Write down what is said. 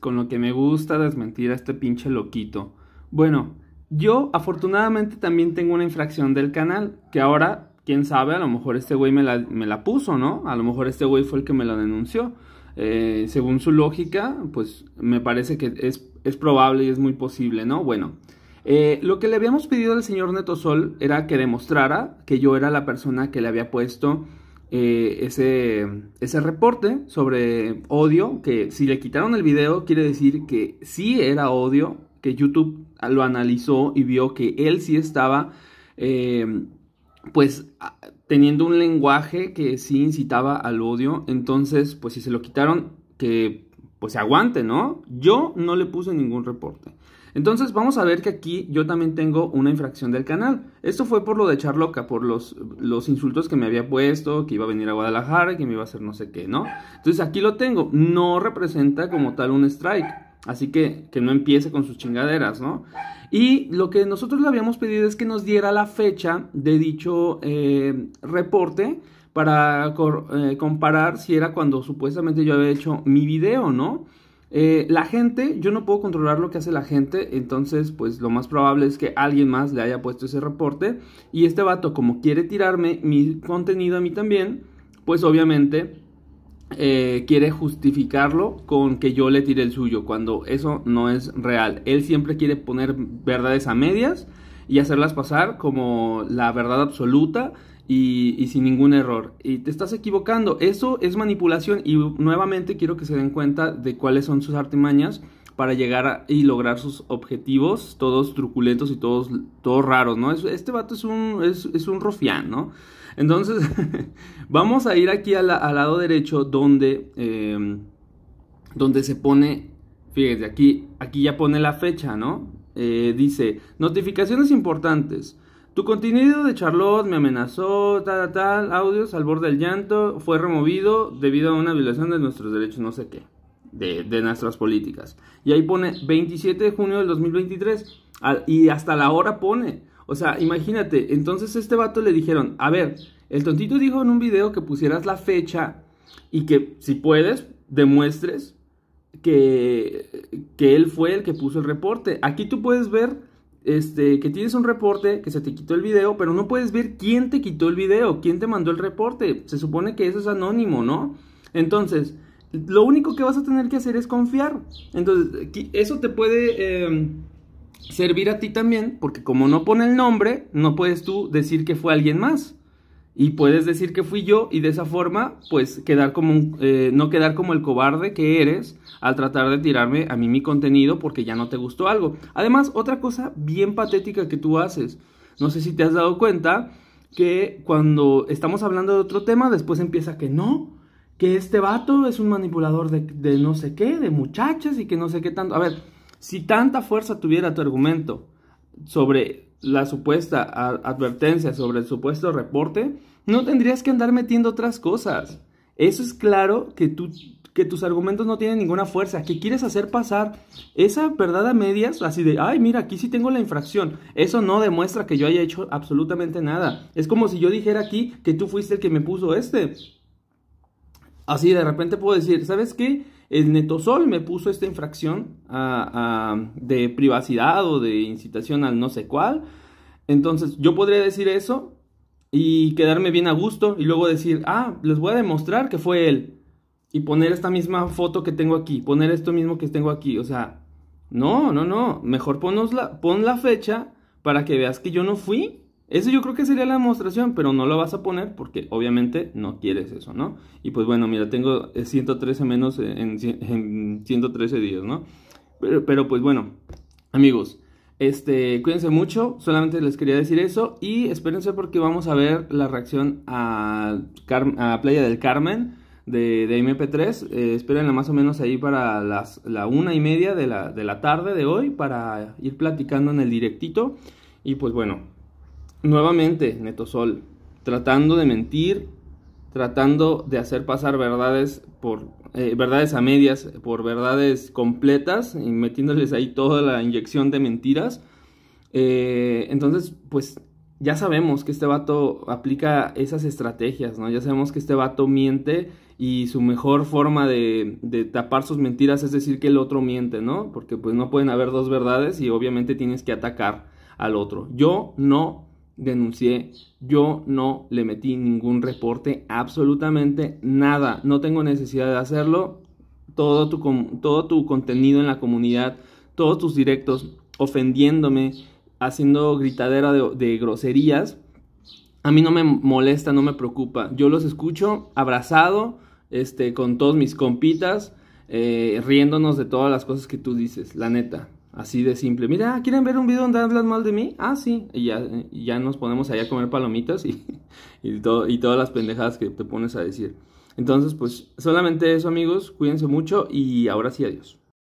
con lo que me gusta desmentir a este pinche loquito. Bueno, yo afortunadamente también tengo una infracción del canal, que ahora, quién sabe, a lo mejor este güey me la, me la puso, ¿no? A lo mejor este güey fue el que me la denunció. Eh, según su lógica, pues me parece que es, es probable y es muy posible, ¿no? Bueno, eh, lo que le habíamos pedido al señor Sol era que demostrara que yo era la persona que le había puesto eh, ese, reporte sobre odio, que si le quitaron el video, quiere decir que sí era odio, que YouTube lo analizó y vio que él sí estaba, em, pues, teniendo un lenguaje que sí incitaba al odio. Entonces, pues si se lo quitaron, que pues se aguante, ¿no? Yo no le puse ningún reporte. Entonces vamos a ver que aquí yo también tengo una infracción del canal. Esto fue por lo de loca por los, los insultos que me había puesto, que iba a venir a Guadalajara, que me iba a hacer no sé qué, ¿no? Entonces aquí lo tengo, no representa como tal un strike. Así que que no empiece con sus chingaderas, ¿no? Y lo que nosotros le habíamos pedido es que nos diera la fecha de dicho eh, reporte para eh, comparar si era cuando supuestamente yo había hecho mi video, ¿no? Eh, la gente, yo no puedo controlar lo que hace la gente, entonces pues lo más probable es que alguien más le haya puesto ese reporte y este vato como quiere tirarme mi contenido a mí también, pues obviamente eh, quiere justificarlo con que yo le tire el suyo, cuando eso no es real. Él siempre quiere poner verdades a medias y hacerlas pasar como la verdad absoluta y, sin ningún error. Y te estás equivocando. Eso es manipulación y nuevamente quiero que se den cuenta de cuáles son sus artimañas para llegar y lograr sus objetivos, todos truculentos y todos, todos raros, ¿no? este vato es un, es, un rofián, ¿no? Entonces, vamos a ir aquí al lado derecho donde, em, donde se pone, fíjense, aquí, aquí ya pone la fecha, ¿no? Eh, dice, notificaciones importantes. Tu contenido de Charlotte me amenazó, tal, tal, audios al borde del llanto, fue removido debido a una violación de nuestros derechos, no sé qué, de, nuestras políticas. Y ahí pone 27 de junio del 2023, y hasta la hora pone. O sea, imagínate, entonces este vato le dijeron, a ver, el tontito dijo en un video que pusieras la fecha y que si puedes, demuestres que, él fue el que puso el reporte. Aquí tú puedes ver este, que tienes un reporte, que se te quitó el video, pero no puedes ver quién te quitó el video, quién te mandó el reporte. Se supone que eso es anónimo, ¿no? Entonces, lo único que vas a tener que hacer es confiar. Entonces, eso te puede em, servir a ti también, porque como no pone el nombre, no puedes tú decir que fue alguien más y puedes decir que fui yo y de esa forma pues quedar como eh, no quedar como el cobarde que eres al tratar de tirarme a mí mi contenido porque ya no te gustó algo. Además, otra cosa bien patética que tú haces, no sé si te has dado cuenta que cuando estamos hablando de otro tema después empieza que no, que este vato es un manipulador de, de no sé qué, de muchachas y que no sé qué tanto. A ver, si tanta fuerza tuviera tu argumento sobre la supuesta advertencia sobre el supuesto reporte, no tendrías que andar metiendo otras cosas. Eso es claro que, que tus argumentos no tienen ninguna fuerza, que quieres hacer pasar esa verdad a medias, así de, ay, mira, aquí sí tengo la infracción. Eso no demuestra que yo haya hecho absolutamente nada. Es como si yo dijera aquí que tú fuiste el que me puso este. Así de repente puedo decir, ¿sabes qué? El Netosol me puso esta infracción de privacidad o de incitación al no sé cuál. Entonces yo podría decir eso y quedarme bien a gusto y luego decir, ah, les voy a demostrar que fue él. Y poner esta misma foto que tengo aquí, poner esto mismo que tengo aquí. O sea, no, no, no. Mejor la, pon la fecha para que veas que yo no fui eso yo creo que sería la demostración, pero no lo vas a poner porque obviamente no quieres eso, ¿no? Y pues bueno, mira, tengo 113 eh, menos en, 113 días, ¿no? Pero, pero, pues bueno, amigos, este, cuídense mucho, solamente les quería decir eso y espérense porque vamos a ver la reacción a, Playa del Carmen de, MP3. Eh, espérenla más o menos ahí para las, la una y media de la, de la tarde de hoy para ir platicando en el directito y pues bueno. Nuevamente, Netosol, tratando de mentir, tratando de hacer pasar verdades por eh, verdades a medias por verdades completas y metiéndoles ahí toda la inyección de mentiras. Eh, entonces, pues ya sabemos que este vato aplica esas estrategias, ¿no? Ya sabemos que este vato miente y su mejor forma de, de, tapar sus mentiras es decir que el otro miente, ¿no? Porque pues no pueden haber dos verdades y obviamente tienes que atacar al otro. Yo no denuncié, yo no le metí ningún reporte, absolutamente nada, no tengo necesidad de hacerlo, todo tu, todo tu contenido en la comunidad, todos tus directos ofendiéndome, haciendo gritadera de, groserías, a mí no me molesta, no me preocupa, yo los escucho abrazado, este, con todos mis compitas, eh, riéndonos de todas las cosas que tú dices, la neta. Así de simple. Mira, ¿quieren ver un video donde hablan mal de mí? Ah, sí. Y ya, ya nos ponemos allá a comer palomitas y, y, y todas las pendejadas que te pones a decir. Entonces, pues solamente eso amigos, cuídense mucho y ahora sí, adiós.